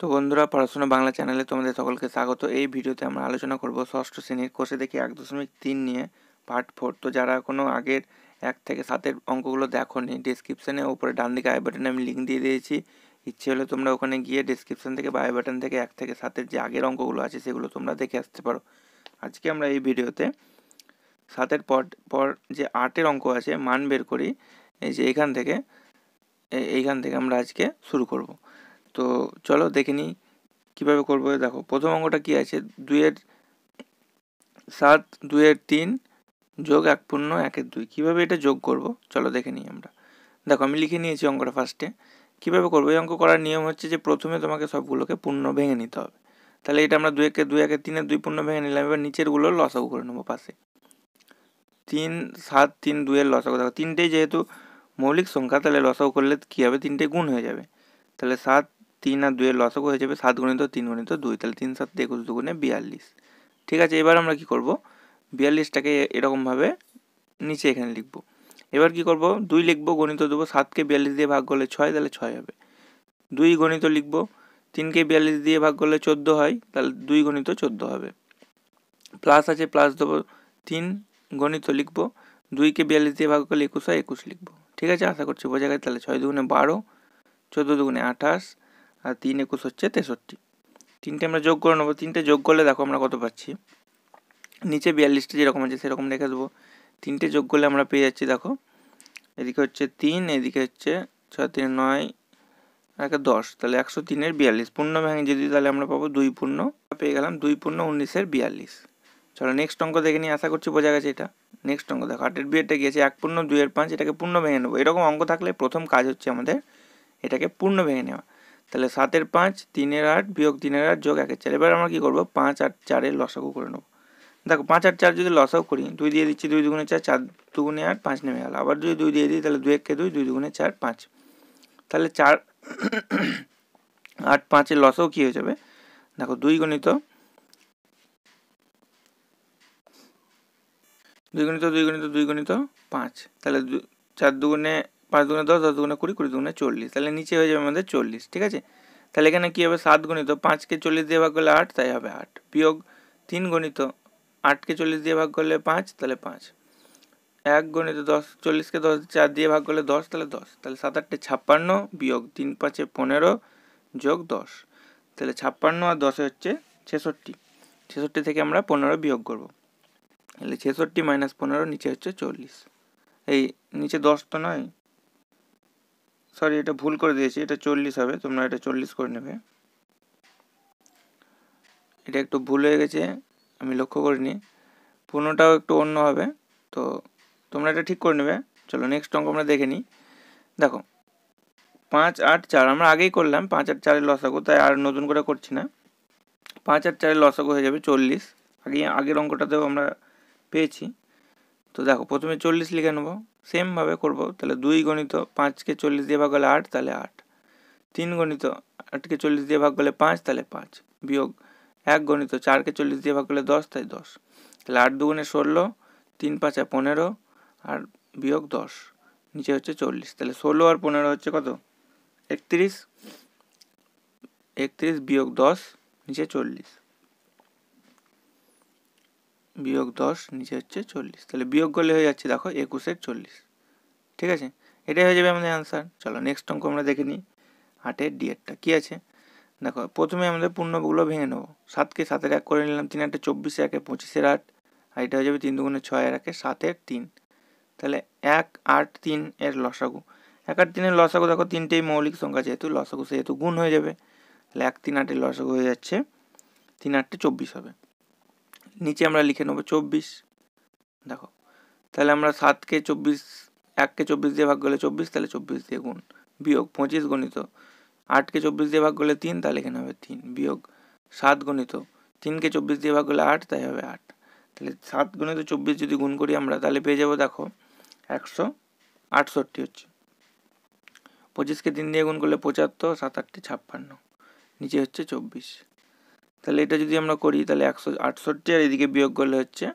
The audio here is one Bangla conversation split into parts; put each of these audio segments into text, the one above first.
তো বন্ধুরা পড়াশোনা বাংলা চ্যানেলে তোমাদের সকলকে স্বাগত এই ভিডিওতে আমরা আলোচনা করব ষষ্ঠ শ্রেণীর কোষে দেখি এক দশমিক তিন নিয়ে পার্ট ফোর তো যারা কোনো আগের এক থেকে সাতের অঙ্কগুলো দেখো নি ডিসক্রিপশানে উপরে ডান দিকে আই বাটনে আমি লিঙ্ক দিয়ে দিয়েছি ইচ্ছে হলে তোমরা ওখানে গিয়ে ডিসক্রিপশান থেকে বা আই বাটন থেকে এক থেকে সাতের যে আগের অঙ্কগুলো আছে সেগুলো তোমরা দেখে আসতে পারো আজকে আমরা এই ভিডিওতে সাতের পর পর যে আটের অঙ্ক আছে মান বের করি এই যে এখান থেকে এইখান থেকে আমরা আজকে শুরু করব তো চলো দেখে নিই কীভাবে করবো দেখো প্রথম অঙ্কটা কি আছে দুইয়ের সাত দুইয়ের তিন যোগ এক পূর্ণ একের দুই কীভাবে এটা যোগ করব চলো দেখে নিই আমরা দেখো আমি লিখে নিয়েছি অঙ্কটা ফার্স্টে কীভাবে করবো এই অঙ্ক করার নিয়ম হচ্ছে যে প্রথমে তোমাকে সবগুলোকে পূর্ণ ভেঙে নিতে হবে তাহলে এটা আমরা দুই একে দুই একে তিনের দুই পূর্ণ ভেঙে নিলাম এবার নিচেরগুলো লসাগু করে নেবো পাশে তিন সাত তিন দুয়ের লসাগু দেখো তিনটেই যেহেতু মৌলিক সংখ্যা তাহলে লসাগু করলে কী হবে তিনটে গুণ হয়ে যাবে তাহলে সাত তিন আর দুয়ের লসক হয়ে যাবে সাত গণিত তিন গণিত দুই তাহলে তিন সাত একুশ দুগুণে বিয়াল্লিশ ঠিক আছে এবার আমরা কি করব বিয়াল্লিশটাকে এরকমভাবে নিচে এখানে লিখব এবার কি করব দুই লিখব গণিত দেবো সাতকে বিয়াল্লিশ দিয়ে ভাগ করলে ছয় তাহলে ছয় হবে দুই গণিত লিখব তিনকে বিয়াল্লিশ দিয়ে ভাগ করলে চোদ্দো হয় তাহলে দুই গণিত চোদ্দো হবে প্লাস আছে প্লাস দেবো তিন গণিত লিখব দুইকে বিয়াল্লিশ দিয়ে ভাগ করলে একুশ হয় একুশ লিখব ঠিক আছে আশা করছি বোঝা গেছে তাহলে ছয় দুগুণে বারো চোদ্দো দুগুণে আঠাশ আর তিন একুশ হচ্ছে তেষট্টি তিনটে আমরা যোগ করে নেবো তিনটে যোগ করলে দেখো আমরা কত পাচ্ছি নিচে বিয়াল্লিশটা যেরকম আছে সেরকম রেখে দেবো তিনটে যোগ করলে আমরা পেয়ে যাচ্ছি দেখো এদিকে হচ্ছে তিন এদিকে হচ্ছে ছয় তিন নয় একে দশ তাহলে একশো তিনের বিয়াল্লিশ পূর্ণ ভেঙে যদি তাহলে আমরা পাবো দুই পূর্ণ পেয়ে গেলাম দুই পূর্ণ উনিশের বিয়াল্লিশ চলো নেক্সট অঙ্ক দেখে নিয়ে আশা করছি বোঝা গেছে এটা নেক্সট অঙ্ক দেখো আটের বিয়েটা গিয়েছে এক পূর্ণ দুইয়ের পাঁচ এটাকে পূর্ণ ভেঙে নেবো এরকম অঙ্ক থাকলে প্রথম কাজ হচ্ছে আমাদের এটাকে পূর্ণ ভেঙে নেওয়া তাহলে সাতের পাঁচ তিনের আট বিয়োগ তিনের আট যোগ একের চার এবার আমরা কী করবো পাঁচ আট চারের লসাগু করে নেবো দেখো পাঁচ আট চার যদি লসাগু করি দুই দিয়ে দিচ্ছি দুই দুগুণে চার চার দুগুণে আট পাঁচ নেমে গেল আবার যদি দুই দিয়ে দিই তাহলে দুই একে দুই দুই দুগুণে চার পাঁচ তাহলে চার আট পাঁচের লসাগু কী হয়ে যাবে দেখো দুই গণিত দুই গণিত দুই গণিত দুই গণিত পাঁচ তাহলে চার দুগুণে পাঁচ দুগুণে দশ দশ দুগুণে কুড়ি কুড়ি দুগুণে চল্লিশ তাহলে নিচে হয়ে যাবে আমাদের চল্লিশ ঠিক আছে তাহলে এখানে কী হবে সাত গণিত পাঁচকে চল্লিশ দিয়ে ভাগ করলে আট তাই হবে আট বিয়োগ তিন গণিত আটকে চল্লিশ দিয়ে ভাগ করলে পাঁচ তাহলে পাঁচ এক গণিত দশ চল্লিশকে দশ চার দিয়ে ভাগ করলে দশ তাহলে দশ তাহলে সাত আটটে ছাপ্পান্ন বিয়োগ তিন পাঁচে পনেরো যোগ দশ তাহলে ছাপ্পান্ন আর দশে হচ্ছে ছেষট্টি ছেষট্টি থেকে আমরা পনেরো বিয়োগ করব তাহলে ছেষট্টি মাইনাস পনেরো নিচে হচ্ছে চল্লিশ এই নিচে দশ তো নয় সরি এটা ভুল করে দিয়েছি এটা চল্লিশ হবে তোমরা এটা চল্লিশ করে নেবে এটা একটু ভুল হয়ে গেছে আমি লক্ষ্য করিনি পনেরোটাও একটু অন্য হবে তো তোমরা এটা ঠিক করে নেবে চলো নেক্সট অঙ্ক আমরা দেখে নিই দেখো পাঁচ আট চার আমরা আগেই করলাম পাঁচ আট চারের লসাগো তাই আর নতুন করে করছি না পাঁচ আট চারের লসাগো হয়ে যাবে চল্লিশ আগে আগের অঙ্কটাতেও আমরা পেয়েছি তো দেখো প্রথমে চল্লিশ লিখে নেবো সেমভাবে করব তাহলে দুই গণিত পাঁচকে চল্লিশ দিয়ে ভাগ হলে আট তাহলে আট তিন গণিত আটকে চল্লিশ দিয়ে ভাগ হলে পাঁচ তাহলে পাঁচ বিয়োগ এক গণিত চারকে চল্লিশ দিয়ে ভাগ হলে দশ তাই দশ তাহলে আট দুগুণে ষোলো তিন পাঁচে পনেরো আর বিয়োগ দশ নিচে হচ্ছে চল্লিশ তাহলে ষোলো আর পনেরো হচ্ছে কত একত্রিশ একত্রিশ বিয়োগ দশ নিচে চল্লিশ বিয়োগ দশ নিচে হচ্ছে চল্লিশ তাহলে বিয়োগ করলে হয়ে যাচ্ছে দেখো একুশের চল্লিশ ঠিক আছে এটাই হয়ে যাবে আমাদের অ্যান্সার চলো নেক্সট অঙ্ক আমরা দেখে নিই আটের ডিএরটা কী আছে দেখো প্রথমে আমাদের পূর্ণগুলো ভেঙে নেবো সাতকে সাতের এক করে নিলাম তিন আটটা চব্বিশে একে পঁচিশের আট আর এটা হয়ে যাবে তিন দুগুণে ছয় আর একে সাতের তিন তাহলে এক আট তিন এর লসাগু এক আট তিনের লসাগু দেখো তিনটেই মৌলিক সংখ্যা যেহেতু লসাগু সেহেতু গুণ হয়ে যাবে তাহলে এক তিন আটের লসাগু হয়ে যাচ্ছে তিন আটটে চব্বিশ হবে নিচে আমরা লিখে নেবো চব্বিশ দেখো তাহলে আমরা সাতকে চব্বিশ এককে চব্বিশ দিয়ে ভাগ করলে চব্বিশ তাহলে চব্বিশ দিয়ে গুণ বিয়োগ পঁচিশ গণিত আটকে চব্বিশ দিয়ে ভাগ করলে তিন তাহলে এখানে হবে তিন বিয়োগ সাত গণিত তিনকে চব্বিশ দিয়ে ভাগ করলে আট তাই হবে আট তাহলে সাত গণিত চব্বিশ যদি গুণ করি আমরা তাহলে পেয়ে যাবো দেখো একশো আটষট্টি হচ্ছে পঁচিশকে তিন দিয়ে গুণ করলে পঁচাত্তর সাত আটটি ছাপ্পান্ন নিচে হচ্ছে চব্বিশ তাহলে এটা যদি আমরা করি তাহলে একশো আটষট্টি আর এদিকে বিয়োগ করলে হচ্ছে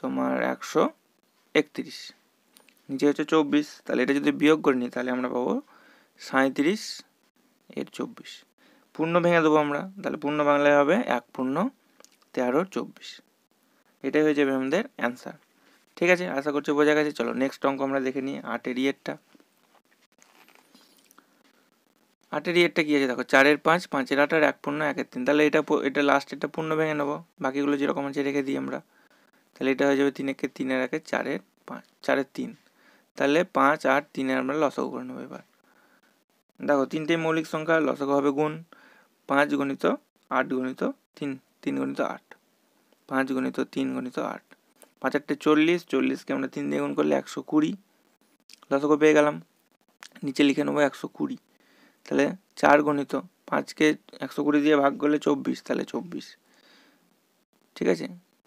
তোমার একশো একত্রিশ নিচে হচ্ছে চব্বিশ তাহলে এটা যদি বিয়োগ করে নিই তাহলে আমরা পাবো সাঁত্রিশ এর চব্বিশ পূর্ণ ভেঙে দেবো আমরা তাহলে পূর্ণ বাংলায় হবে এক পূর্ণ তেরো চব্বিশ এটাই হয়ে যাবে আমাদের অ্যান্সার ঠিক আছে আশা করছি বোঝা গেছে চলো নেক্সট অঙ্ক আমরা দেখে নিই আটের ইয়েরটা আটের ইয়েরটা কী আছে দেখো চারের পাঁচ পাঁচের আট আর এক পূর্ণ একের তিন তাহলে এটা এটা লাস্ট এটা পূর্ণ ভেঙে নেবো বাকিগুলো যেরকম আছে রেখে দিই আমরা তাহলে এটা হয়ে যাবে তিন একের তিনের একে চারের পাঁচ চারের তিন তাহলে পাঁচ আট তিনের আমরা লসক করে নেবো এবার দেখো তিনটে মৌলিক সংখ্যা লসক হবে গুণ পাঁচ গণিত আট গণিত তিন তিন গণিত আট পাঁচ গণিত তিন গণিত আট পাঁচ আটটে চল্লিশ চল্লিশকে আমরা তিন দিয়ে গুণ করলে একশো কুড়ি লসগো পেয়ে গেলাম নিচে লিখে নেবো একশো কুড়ি তাহলে চার গণিত পাঁচকে একশো কুড়ি দিয়ে ভাগ করলে চব্বিশ তাহলে চব্বিশ ঠিক আছে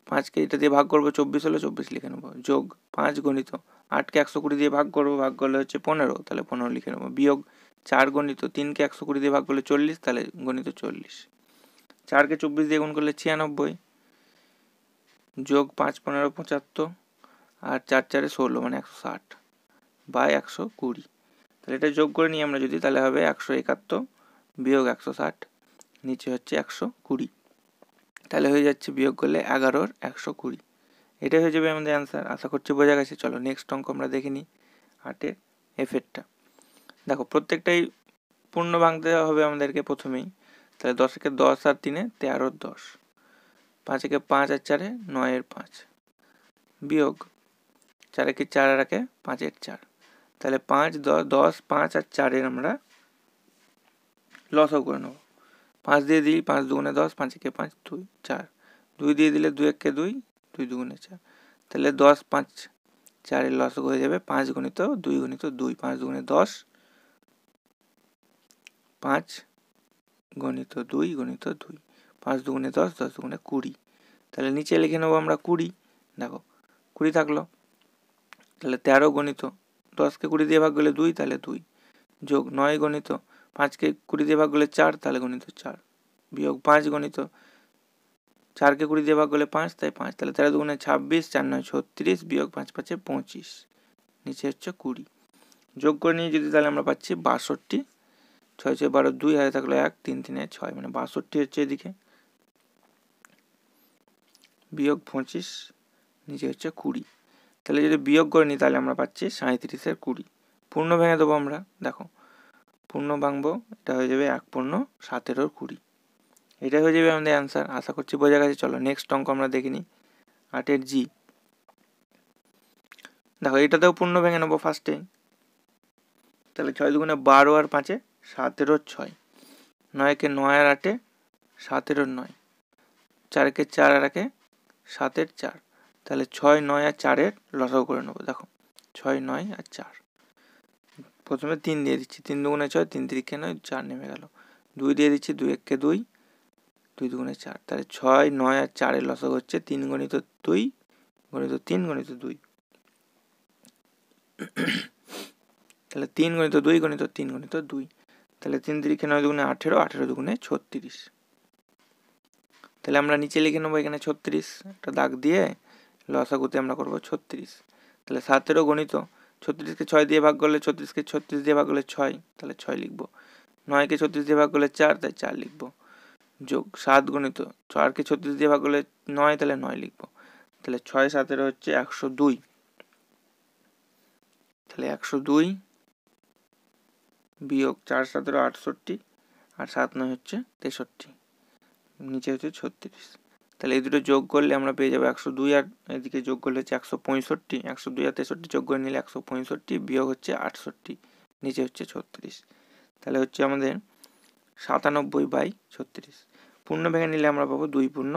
পাঁচকে এটা দিয়ে ভাগ করবো চব্বিশ হলে চব্বিশ লিখে নেবো যোগ পাঁচ গণিত আটকে একশো কুড়ি দিয়ে ভাগ করবো ভাগ করলে হচ্ছে পনেরো তাহলে পনেরো লিখে নেবো বিয়োগ চার গণিত তিনকে একশো কুড়ি দিয়ে ভাগ করলে চল্লিশ তাহলে গণিত চল্লিশ চারকে চব্বিশ দিয়ে গুণ করলে ছিয়ানব্বই যোগ পাঁচ পনেরো পঁচাত্তর আর চার চারে ষোলো মানে একশো ষাট বা একশো কুড়ি তাহলে এটা যোগ করে নিই আমরা যদি তাহলে হবে একশো একাত্তর বিয়োগ একশো ষাট নিচে হচ্ছে একশো কুড়ি তাহলে হয়ে যাচ্ছে বিয়োগ করলে এগারোর একশো কুড়ি এটা হয়ে যাবে আমাদের অ্যান্সার আশা করছি বোঝা গেছে চলো নেক্সট অঙ্ক আমরা দেখে নিই আটের এফেক্টটা দেখো প্রত্যেকটাই পূর্ণ ভাঙতে হবে আমাদেরকে প্রথমেই তাহলে দশকে দশ আর তিনে তেরোর দশ পাঁচকে পাঁচ আর চারে নয়ের পাঁচ বিয়োগ চার চার আর একে পাঁচের চার তাহলে পাঁচ দশ দশ পাঁচ আর চারের আমরা লসও করে নেব পাঁচ দিয়ে দিই পাঁচ দুগুণে দশ পাঁচ একে পাঁচ দুই চার দুই দিয়ে দিলে দুই একে দুই দুই দুগুণে চার তাহলে দশ পাঁচ চারের লস হয়ে যাবে পাঁচ গণিত দুই গুণিত দুই পাঁচ দুগুণে দশ পাঁচ গণিত দুই গণিত দুই পাঁচ দুগুণে দশ দশ দুগুণে কুড়ি তাহলে নিচে লিখে নেবো আমরা কুড়ি দেখো কুড়ি থাকলো তাহলে তেরো গণিত দশকে কুড়ি দিয়ে ভাগ করলে দুই তাহলে দুই যোগ নয় গণিত পাঁচকে কুড়ি দিয়ে ভাগ করলে চার তাহলে গণিত চার বিয়োগ পাঁচ গণিত চারকে কুড়ি দিয়ে ভাগ করলে পাঁচ তাই পাঁচ তাহলে তেরো দুগুণে ছাব্বিশ চার নয় ছত্রিশ বিয়োগ পাঁচ পাঁচে পঁচিশ নিচে হচ্ছে কুড়ি যোগ করে নিয়ে যদি তাহলে আমরা পাচ্ছি বাষট্টি ছয় ছয় বারো দুই হাজার থাকলো এক তিন তিনে ছয় মানে বাষট্টি হচ্ছে এদিকে বিয়োগ পঁচিশ নিচে হচ্ছে কুড়ি তাহলে যদি বিয়োগ করে নিই তাহলে আমরা পাচ্ছি সাঁত্রিশের কুড়ি পূর্ণ ভেঙে দেবো আমরা দেখো পূর্ণ ভাঙবো এটা হয়ে যাবে এক পূর্ণ সাতেরোর কুড়ি এটা হয়ে যাবে আমাদের অ্যান্সার আশা করছি বোঝা গেছে চলো নেক্সট অঙ্ক আমরা দেখে নিই আটের জি দেখো এটাতেও পূর্ণ ভেঙে নেবো ফার্স্টে তাহলে ছয় দুগুণে বারো আর পাঁচে সাতেরো ছয় নয়কে নয় আর আটে সাতেরো নয় চারকে চার আর একে সাতের চার তাহলে ছয় নয় আর চারের লসাও করে নেবো দেখো ছয় নয় আর চার প্রথমে তিন দিয়ে দিচ্ছি তিন দুগুণে ছয় তিন তিরিখে নয় চার নেমে গেল দুই দিয়ে দিচ্ছি দুই এককে দুই দুই দুগুণে চার তাহলে ছয় নয় আর চারের লসক হচ্ছে তিন গণিত দুই গণিত তিন গণিত দুই তাহলে তিন গণিত দুই গণিত তিন গণিত দুই তাহলে তিন তিরিখে নয় দুগুণে আঠেরো আঠেরো দুগুণে ছত্রিশ তাহলে আমরা নিচে লিখে নেবো এখানে ছত্রিশ একটা দাগ দিয়ে লসাগুতে আমরা করব ছত্রিশ তাহলে সাতেরও গণিত ছত্রিশকে ছয় দিয়ে ভাগ করলে ছত্রিশকে ছত্রিশ দিয়ে ভাগ করলে ছয় তাহলে ছয় লিখবো নয়কে ছত্রিশ দিয়ে ভাগ করলে চার তাই চার লিখবো যোগ সাত গণিত চারকে ছত্রিশ দিয়ে ভাগ করলে নয় তাহলে নয় লিখব তাহলে ছয় সাতেরো হচ্ছে একশো দুই তাহলে একশো দুই বিয়োগ চার সতেরো আটষট্টি আর সাত নয় হচ্ছে তেষট্টি নিচে হচ্ছে ছত্রিশ তাহলে এই দুটো যোগ করলে আমরা পেয়ে যাবো একশো দুই আর এদিকে যোগ করলে হচ্ছে একশো পঁয়ষট্টি একশো দুই আর তেষট্টি যোগ করে নিলে একশো পঁয়ষট্টি বিয়োগ হচ্ছে আটষট্টি নিচে হচ্ছে ছত্রিশ তাহলে হচ্ছে আমাদের সাতানব্বই বাই ছত্রিশ পূর্ণ ভেঙে নিলে আমরা পাবো দুই পূর্ণ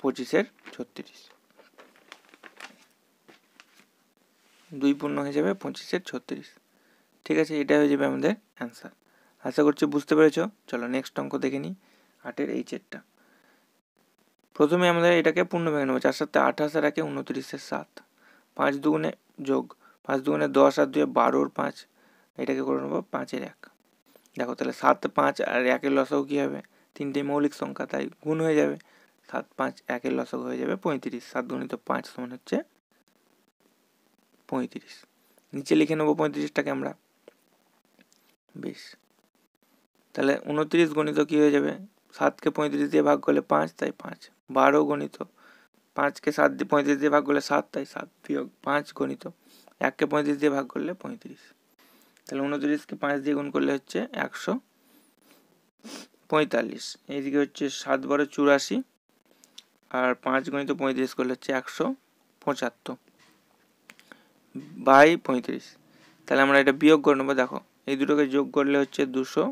পঁচিশের ছত্রিশ দুই পূর্ণ হয়ে যাবে পঁচিশের ছত্রিশ ঠিক আছে এটা হয়ে যাবে আমাদের অ্যান্সার আশা করছি বুঝতে পেরেছ চলো নেক্সট অঙ্ক দেখে নিই আটের এইচেরটা প্রথমে আমরা এটাকে পূর্ণ ভেঙে নেবো চার সাথে আঠাশ আর আগে উনত্রিশের সাত পাঁচ দুগুণে যোগ পাঁচ দুগুণে দশ আর দুয়ে বারোর পাঁচ এটাকে করে নেবো পাঁচের এক দেখো তাহলে সাত পাঁচ আর একের লসাও কী হবে তিনটে মৌলিক সংখ্যা তাই গুণ হয়ে যাবে সাত পাঁচ একের লসক হয়ে যাবে পঁয়ত্রিশ সাত গুণিত পাঁচ সমান হচ্ছে পঁয়ত্রিশ নিচে লিখে নেবো পঁয়ত্রিশটাকে আমরা বেশ তাহলে উনত্রিশ গণিত কী হয়ে যাবে সাতকে পঁয়ত্রিশ দিয়ে ভাগ করলে পাঁচ তাই পাঁচ বারো গণিত পাঁচকে সাত দিয়ে পঁয়ত্রিশ দিয়ে ভাগ করলে সাত তাই সাত বিয়োগ পাঁচ গণিত এককে পঁয়ত্রিশ দিয়ে ভাগ করলে পঁয়ত্রিশ তাহলে উনত্রিশকে পাঁচ দিয়ে গুণ করলে হচ্ছে একশো পঁয়তাল্লিশ এইদিকে হচ্ছে সাত বারো চুরাশি আর পাঁচ গণিত পঁয়ত্রিশ করলে হচ্ছে একশো পঁচাত্তর বাই পঁয়ত্রিশ তাহলে আমরা এটা বিয়োগ করে নেবো দেখো এই দুটোকে যোগ করলে হচ্ছে দুশো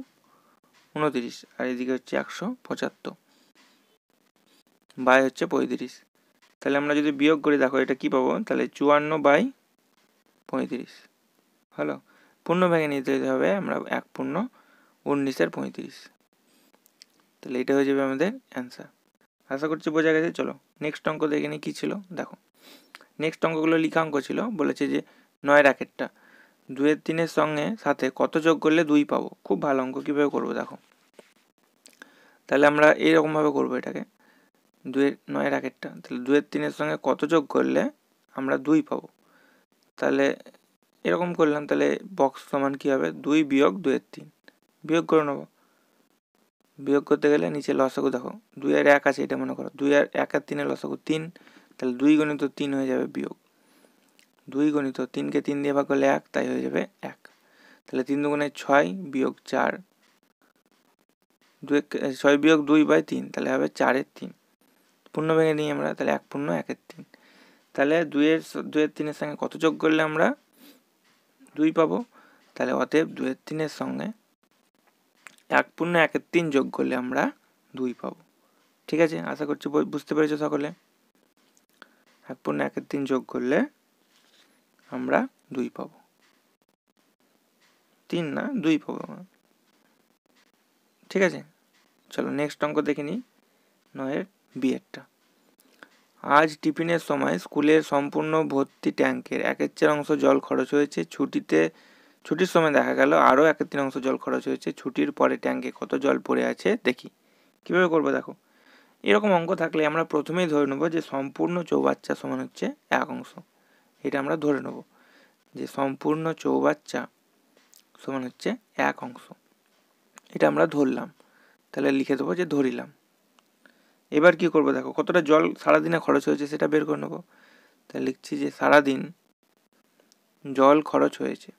উনত্রিশ আর এদিকে হচ্ছে একশো পঁচাত্তর বাই হচ্ছে পঁয়ত্রিশ তাহলে আমরা যদি বিয়োগ করি দেখো এটা কি পাবো তাহলে চুয়ান্ন বাই পঁয়ত্রিশ ভালো পূর্ণ ভেঙে নিতে হবে আমরা এক পূর্ণ উনিশের পঁয়ত্রিশ তাহলে এটা হয়ে যাবে আমাদের অ্যান্সার আশা করছি বোঝা গেছে চলো নেক্সট অঙ্ক দেখে নিই কী ছিল দেখো নেক্সট অঙ্কগুলো লিখা অঙ্ক ছিল বলেছে যে নয় র্যাকেটটা দুয়ের তিনের সঙ্গে সাথে কত যোগ করলে দুই পাবো খুব ভালো অঙ্ক কীভাবে করবো দেখো তাহলে আমরা এইরকমভাবে করবো এটাকে দুয়ের নয়ের আগেরটা তাহলে দুয়ের তিনের সঙ্গে কত যোগ করলে আমরা দুই পাবো তাহলে এরকম করলাম তাহলে বক্স সমান কী হবে দুই বিয়োগ দুয়ের তিন বিয়োগ করে নেবো বিয়োগ করতে গেলে নিচে লসাগু দেখো দুই আর এক আছে এটা মনে করো দুই আর এক আর তিনের লসাগু তিন তাহলে দুই গণিত তিন হয়ে যাবে বিয়োগ দুই গণিত তিনকে তিন দিয়ে ভাগ করলে এক তাই হয়ে যাবে এক তাহলে তিন দুগুণে ছয় বিয়োগ চার দুই ছয় বিয়োগ দুই বাই তিন তাহলে হবে চারের তিন পূর্ণ ভেঙে নিই আমরা তাহলে এক পূর্ণ একের তিন তাহলে দুইয়ের দুইয়ের তিনের সঙ্গে কত যোগ করলে আমরা দুই পাবো তাহলে অতএব দুইয়ের তিনের সঙ্গে এক পূর্ণ একের তিন যোগ করলে আমরা দুই পাবো ঠিক আছে আশা করছি বুঝতে পেরেছো সকলে এক পূর্ণ একের তিন যোগ করলে আমরা দুই পাবো তিন না দুই পাবো ঠিক আছে চলো নেক্সট অঙ্ক দেখে নিই নয়ের বিয়েরটা আজ টিফিনের সময় স্কুলের সম্পূর্ণ ভর্তি ট্যাঙ্কের এক চার অংশ জল খরচ হয়েছে ছুটিতে ছুটির সময় দেখা গেল আরও এক তিন অংশ জল খরচ হয়েছে ছুটির পরে ট্যাঙ্কে কত জল পড়ে আছে দেখি কীভাবে করবো দেখো এরকম অঙ্ক থাকলে আমরা প্রথমেই ধরে নেবো যে সম্পূর্ণ চৌবাচ্চা সমান হচ্ছে এক অংশ এটা আমরা ধরে নেব যে সম্পূর্ণ চৌবাচ্চা সমান হচ্ছে এক অংশ এটা আমরা ধরলাম তাহলে লিখে দেবো যে ধরিলাম এবার কি করব দেখো কতটা জল সারাদিনে খরচ হয়েছে সেটা বের করে নেবো তাই লিখছি যে সারাদিন জল খরচ হয়েছে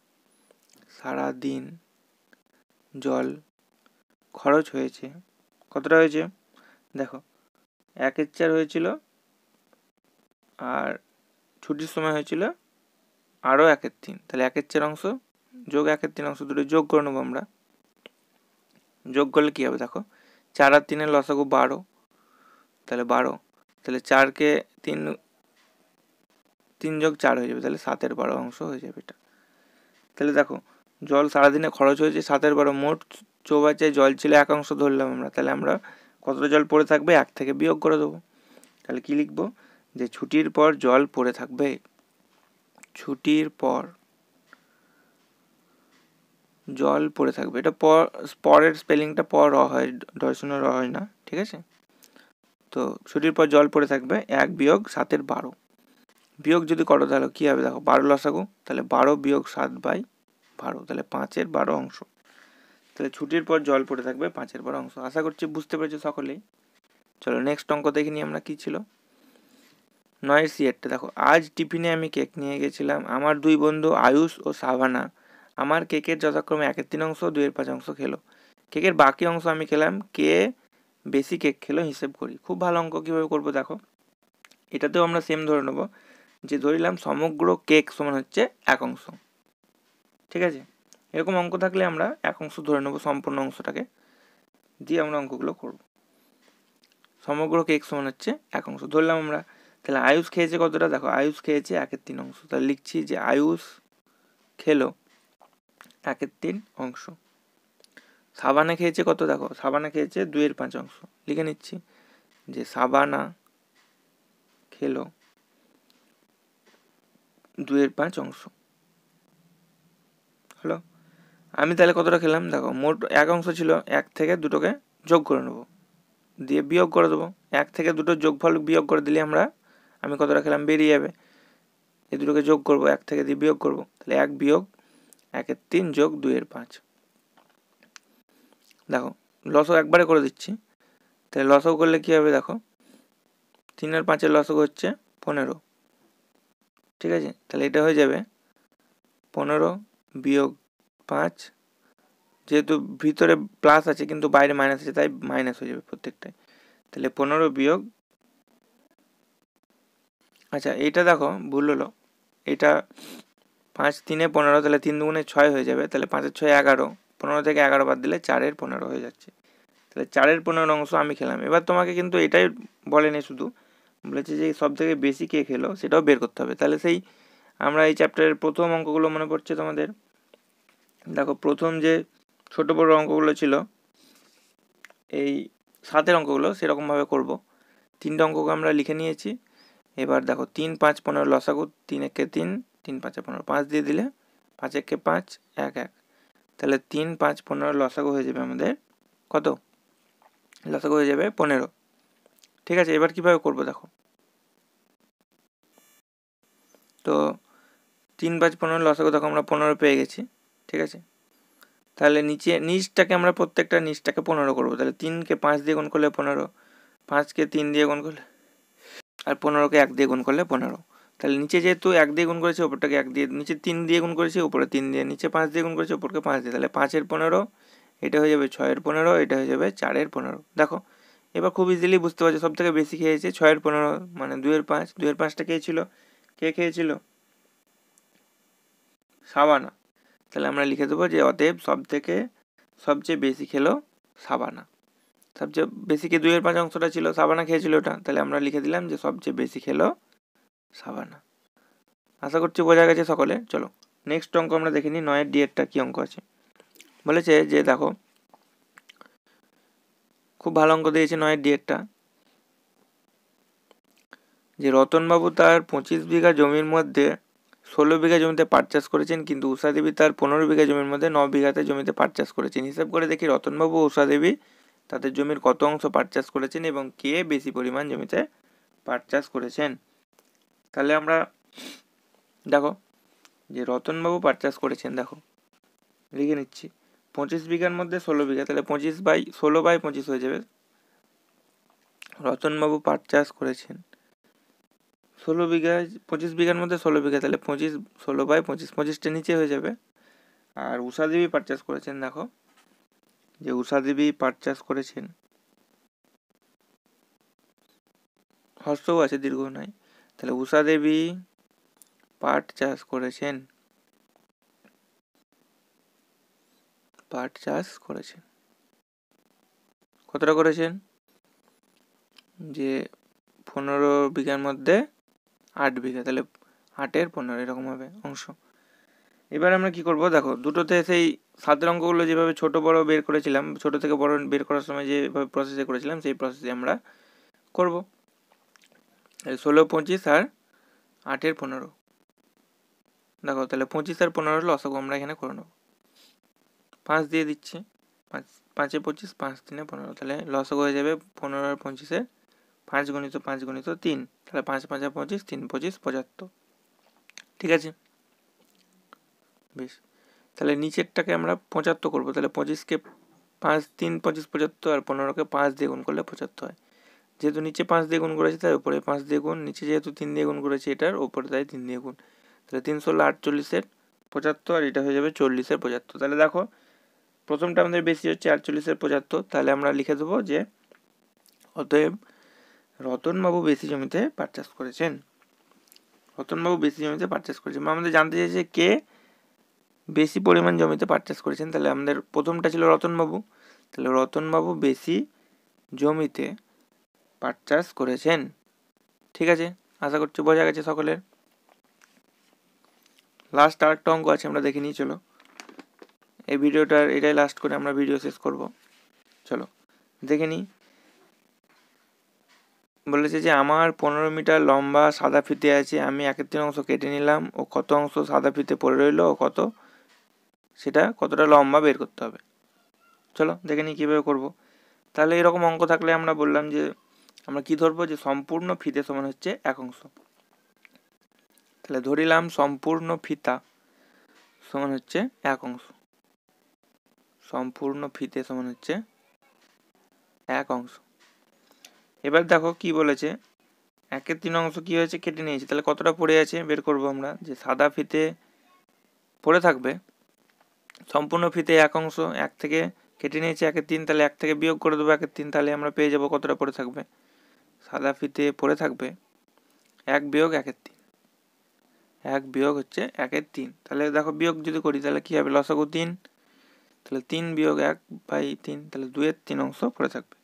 সারাদিন জল খরচ হয়েছে কতটা হয়েছে দেখো একের চার হয়েছিল আর ছুটির সময় হয়েছিল আরও একের তিন তাহলে একের চার অংশ যোগ একের তিন অংশ দুটো যোগ করে নেবো আমরা যোগ করলে কী হবে দেখো চার আর তিনের লসাগু বারো তাহলে বারো তাহলে চারকে তিন তিন যোগ চার হয়ে যাবে তাহলে সাতের বারো অংশ হয়ে যাবে এটা তাহলে দেখো জল সারাদিনে খরচ হয়েছে সাতের বারো মোট চৌবাচ্চায় জল ছিল এক অংশ ধরলাম আমরা তাহলে আমরা কতটা জল পড়ে থাকবে এক থেকে বিয়োগ করে দেবো তাহলে কি লিখবো যে ছুটির পর জল পড়ে থাকবে ছুটির পর জল পড়ে থাকবে এটা পরের স্পেলিংটা পর র হয় দর্শন র হয় না ঠিক আছে তো ছুটির পর জল পড়ে থাকবে এক বিয়োগ সাতের বারো বিয়োগ যদি করো তাহলে কী হবে দেখো বারো লসাগু তাহলে বারো বিয়োগ সাত বাই বারো তাহলে পাঁচের বারো অংশ তাহলে ছুটির পর জল পড়ে থাকবে পাঁচের বারো অংশ আশা করছি বুঝতে পেরেছো সকলেই চলো নেক্সট অঙ্ক দেখিনি আমরা কী ছিল নয় সিয়ারটা দেখো আজ টিফিনে আমি কেক নিয়ে গেছিলাম আমার দুই বন্ধু আয়ুষ ও সাভানা আমার কেকের যথাক্রমে একের তিন অংশ দুইয়ের পাঁচ অংশ খেলো কেকের বাকি অংশ আমি খেলাম কে বেশি কেক খেলো হিসেব করি খুব ভালো অঙ্ক কীভাবে করবো দেখো এটাতেও আমরা সেম ধরে নেব যে ধরিলাম সমগ্র কেক সমান হচ্ছে এক অংশ ঠিক আছে এরকম অঙ্ক থাকলে আমরা এক অংশ ধরে নেবো সম্পূর্ণ অংশটাকে দিয়ে আমরা অঙ্কগুলো করব সমগ্র কেক সমান হচ্ছে এক অংশ ধরলাম আমরা তাহলে আয়ুষ খেয়েছে কতটা দেখো আয়ুষ খেয়েছে একের তিন অংশ তাহলে লিখছি যে আয়ুষ খেলো একের তিন অংশ সাবানা খেয়েছে কত দেখো সাবানা খেয়েছে দুইয়ের পাঁচ অংশ লিখে নিচ্ছি যে সাবানা খেলো দুইয়ের পাঁচ অংশ হলো আমি তাহলে কতটা খেলাম দেখো মোট এক অংশ ছিল এক থেকে দুটোকে যোগ করে নেবো দিয়ে বিয়োগ করে দেবো এক থেকে দুটো যোগফল বিয়োগ করে দিলে আমরা আমি কতটা খেলাম বেরিয়ে যাবে এই দুটোকে যোগ করব এক থেকে দিয়ে বিয়োগ করব তাহলে এক বিয়োগ একের তিন যোগ দুইয়ের পাঁচ দেখো লসও একবারে করে দিচ্ছি তাহলে লসও করলে কী হবে দেখো তিন আর পাঁচের লসও হচ্ছে পনেরো ঠিক আছে তাহলে এটা হয়ে যাবে পনেরো বিয়োগ পাঁচ যেহেতু ভিতরে প্লাস আছে কিন্তু বাইরে মাইনাস আছে তাই মাইনাস হয়ে যাবে প্রত্যেকটাই তাহলে পনেরো বিয়োগ আচ্ছা এইটা দেখো ভুল হলো এটা পাঁচ তিনে পনেরো তাহলে তিন দুগুণে ছয় হয়ে যাবে তাহলে পাঁচের ছয় এগারো পনেরো থেকে এগারো বাদ দিলে চারের পনেরো হয়ে যাচ্ছে তাহলে চারের পনেরো অংশ আমি খেলাম এবার তোমাকে কিন্তু এটাই বলেনি শুধু বলেছে যে সব থেকে বেশি কে খেলো সেটাও বের করতে হবে তাহলে সেই আমরা এই চ্যাপ্টারের প্রথম অঙ্কগুলো মনে পড়ছে তোমাদের দেখো প্রথম যে ছোটো বড়ো অঙ্কগুলো ছিল এই সাতের অঙ্কগুলো সেরকমভাবে করব তিনটে অঙ্ককে আমরা লিখে নিয়েছি এবার দেখো তিন পাঁচ পনেরো লসাগু তিন একে তিন তিন পাঁচে পনেরো পাঁচ দিয়ে দিলে পাঁচ একে পাঁচ এক এক তাহলে তিন পাঁচ পনেরো লসাগু হয়ে যাবে আমাদের কত লসাগু হয়ে যাবে পনেরো ঠিক আছে এবার কিভাবে করব দেখো তো তিন পাঁচ পনেরো লসাগু দেখো আমরা পনেরো পেয়ে গেছি ঠিক আছে তাহলে নিচে নিচটাকে আমরা প্রত্যেকটা নিচটাকে পনেরো করবো তাহলে তিনকে পাঁচ দিয়ে গুণ করলে পনেরো পাঁচকে তিন দিয়ে গুণ করলে আর পনেরোকে এক দিয়ে গুণ করলে পনেরো তাহলে নিচে যেহেতু এক দিয়ে গুণ করেছে ওপরটাকে এক দিয়ে নিচে তিন দিয়ে গুণ করেছে ওপরে তিন দিয়ে নিচে পাঁচ দিয়ে গুণ করেছে ওপরকে পাঁচ দিয়ে তাহলে পাঁচের পনেরো এটা হয়ে যাবে ছয়ের পনেরো এটা হয়ে যাবে চারের পনেরো দেখো এবার খুব ইজিলি বুঝতে পারছো সব থেকে বেশি খেয়েছে ছয়ের পনেরো মানে দুয়ের পাঁচ দুয়ের পাঁচটা খেয়েছিল কে খেয়েছিল সাবানা তাহলে আমরা লিখে দেবো যে অতএব সব থেকে সবচেয়ে বেশি খেলো সাবানা সবচেয়ে বেশি কে দুয়ের পাঁচ অংশটা ছিল সাবানা খেয়েছিল ওটা তাহলে আমরা লিখে দিলাম যে সবচেয়ে বেশি খেলো সাবানা আশা করছি বোঝা গেছে সকলে চলো নেক্সট অঙ্ক আমরা দেখিনি নয়ের নয়ের ডিএরটা কী অঙ্ক আছে বলেছে যে দেখো খুব ভালো অঙ্ক দিয়েছে নয়ের ডিএরটা যে রতনবাবু তার পঁচিশ বিঘা জমির মধ্যে ষোলো বিঘা জমিতে পাট চাষ করেছেন কিন্তু উষা দেবী তার পনেরো বিঘা জমির মধ্যে ন বিঘাতে জমিতে পাট চাষ করেছেন হিসাব করে দেখি রতনবাবু উষা দেবী তাদের জমির কত অংশ পাট চাষ করেছেন এবং কে বেশি পরিমাণ জমিতে পাট চাষ করেছেন তাহলে আমরা দেখো যে রতনবাবু চাষ করেছেন দেখো লিখে নিচ্ছি পঁচিশ বিঘার মধ্যে ষোলো বিঘা তাহলে পঁচিশ বাই ষোলো বাই পঁচিশ হয়ে যাবে রতনবাবু পাট চাষ করেছেন ষোলো বিঘা পঁচিশ বিঘার মধ্যে ষোলো বিঘা তাহলে পঁচিশ ষোলো বাই পঁচিশ পঁচিশটা নিচে হয়ে যাবে আর উষাদেবী পাট চাষ করেছেন দেখো যে উষাদেবী পাট চাষ করেছেন হর্ষও আছে দীর্ঘ নয় তাহলে উষা দেবী পাট চাষ করেছেন পাট চাষ করেছেন কতটা করেছেন যে পনেরো বিঘার মধ্যে আট বিঘা তাহলে আটের পনেরো এরকম হবে অংশ এবার আমরা কি করব দেখো দুটোতে সেই সাতের অঙ্কগুলো যেভাবে ছোট বড় বের করেছিলাম ছোট থেকে বড় বের করার সময় যেভাবে প্রসেসে করেছিলাম সেই প্রসেসে আমরা করব ষোলো পঁচিশ আর আটের পনেরো দেখো তাহলে পঁচিশ আর পনেরো লসক আমরা এখানে করে নেবো পাঁচ দিয়ে দিচ্ছি পাঁচ পাঁচে পঁচিশ পাঁচ তিনে পনেরো তাহলে লসক হয়ে যাবে পনেরো আর পঁচিশে পাঁচ গণিত পাঁচ গণিত তিন তাহলে পাঁচ পাঁচে পঁচিশ তিন পঁচিশ পঁচাত্তর ঠিক আছে বেশ তাহলে নিচেরটাকে আমরা পঁচাত্তর করবো তাহলে পঁচিশকে পাঁচ তিন পঁচিশ পঁচাত্তর আর পনেরোকে পাঁচ দিয়ে গুণ করলে পঁচাত্তর হয় যেহেতু নিচে পাঁচ দিয়ে গুণ করেছে তাই ওপরে পাঁচ দিয়ে গুণ নিচে যেহেতু তিন দিয়ে গুণ করেছে এটার ওপরে তাই তিন দিয়ে গুণ তাহলে তিনশো আটচল্লিশের পঁচাত্তর আর এটা হয়ে যাবে চল্লিশের পঁচাত্তর তাহলে দেখো প্রথমটা আমাদের বেশি হচ্ছে আটচল্লিশের পঁচাত্তর তাহলে আমরা লিখে দেবো যে অতএব রতনবাবু বেশি জমিতে পারচেস করেছেন রতনবাবু বেশি জমিতে পারচেস করেছেন মানে আমাদের জানতে চাইছে কে বেশি পরিমাণ জমিতে পারচেস করেছেন তাহলে আমাদের প্রথমটা ছিল রতনবাবু তাহলে রতনবাবু বেশি জমিতে পারচার্জ করেছেন ঠিক আছে আশা করছি বোঝা গেছে সকলের লাস্ট আরেকটা অঙ্ক আছে আমরা দেখে নিই চলো এই ভিডিওটার এটাই লাস্ট করে আমরা ভিডিও শেষ করব চলো দেখে নিই বলেছে যে আমার পনেরো মিটার লম্বা সাদা ফিতে আছে আমি এক তিন অংশ কেটে নিলাম ও কত অংশ সাদা ফিতে পড়ে রইলো ও কত সেটা কতটা লম্বা বের করতে হবে চলো দেখে নিই কীভাবে করবো তাহলে এরকম অঙ্ক থাকলে আমরা বললাম যে আমরা কি ধরবো যে সম্পূর্ণ ফিতে সমান হচ্ছে এক অংশ তাহলে ধরিলাম সম্পূর্ণ ফিতা সমান হচ্ছে এক অংশ সম্পূর্ণ ফিতে সমান হচ্ছে এক অংশ এবার দেখো কি বলেছে একের তিন অংশ কি হয়েছে কেটে নিয়েছে তাহলে কতটা পড়ে আছে বের করব আমরা যে সাদা ফিতে পড়ে থাকবে সম্পূর্ণ ফিতে এক অংশ এক থেকে কেটে নিয়েছে একের তিন তাহলে এক থেকে বিয়োগ করে দেবো একের তিন তাহলে আমরা পেয়ে যাব কতটা পড়ে থাকবে ফিতে পড়ে থাকবে এক বিয়োগ একের তিন এক বিয়োগ হচ্ছে একের তিন তাহলে দেখো বিয়োগ যদি করি তাহলে কী হবে লসাগু তিন তাহলে তিন বিয়োগ এক বাই তিন তাহলে দুয়ের তিন অংশ পড়ে থাকবে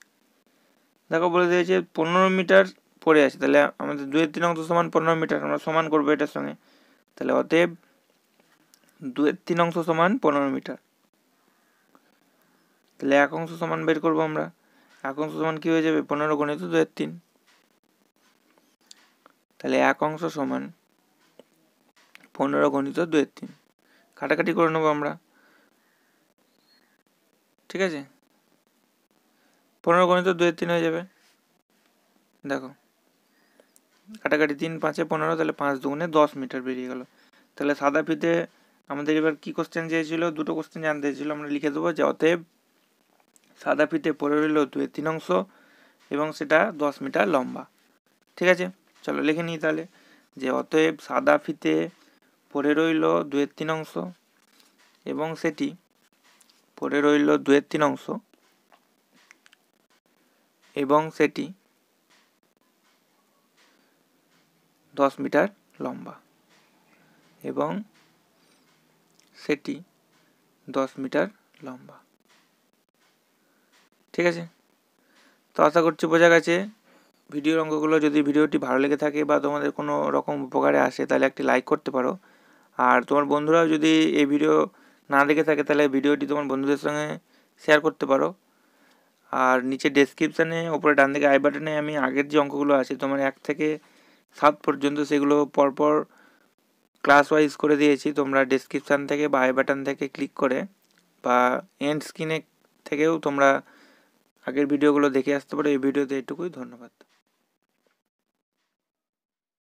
দেখো বলে দিয়েছে পনেরো মিটার পড়ে আছে তাহলে আমাদের দুয়ের তিন অংশ সমান পনেরো মিটার আমরা সমান করবো এটার সঙ্গে তাহলে অতএব দুয়ের তিন অংশ সমান পনেরো মিটার তাহলে এক অংশ সমান বের করবো আমরা এক অংশ সমান কী হয়ে যাবে পনেরো গণিত দুয়ের তিন তাহলে এক অংশ সমান পনেরো গণিত দুয়ের তিন কাটাকাটি করে নেবো আমরা ঠিক আছে পনেরো গণিত দুয়ের তিন হয়ে যাবে দেখো কাটাকাটি তিন পাঁচে পনেরো তাহলে পাঁচ দুগুণে দশ মিটার বেরিয়ে গেল তাহলে সাদা ফিতে আমাদের এবার কি কোশ্চেন চেয়েছিল দুটো কোশ্চেন জানতে চেয়েছিল আমরা লিখে দেবো যে অতএব সাদা ফিতে পড়ে রইল দুয়ের তিন অংশ এবং সেটা দশ মিটার লম্বা ঠিক আছে চলো লিখে নিই তাহলে যে অতএব সাদা ফিতে পড়ে রইল দুয়ের তিন অংশ এবং সেটি পড়ে রইল দুয়ের তিন অংশ এবং সেটি দশ মিটার লম্বা এবং সেটি দশ মিটার লম্বা ঠিক আছে তো আশা করছি বোঝা গেছে ভিডিওর অঙ্কগুলো যদি ভিডিওটি ভালো লেগে থাকে বা তোমাদের কোনো রকম উপকারে আসে তাহলে একটি লাইক করতে পারো আর তোমার বন্ধুরাও যদি এই ভিডিও না দেখে থাকে তাহলে ভিডিওটি তোমার বন্ধুদের সঙ্গে শেয়ার করতে পারো আর নিচে ডেসক্রিপশানে ওপরে ডান দিকে আই বাটনে আমি আগের যে অঙ্কগুলো আছে তোমার এক থেকে সাত পর্যন্ত সেগুলো পরপর ক্লাস ওয়াইজ করে দিয়েছি তোমরা ডেসক্রিপশান থেকে বা আই বাটন থেকে ক্লিক করে বা এন্ড স্ক্রিনে থেকেও তোমরা আগের ভিডিওগুলো দেখে আসতে পারো এই ভিডিওতে এটুকুই ধন্যবাদ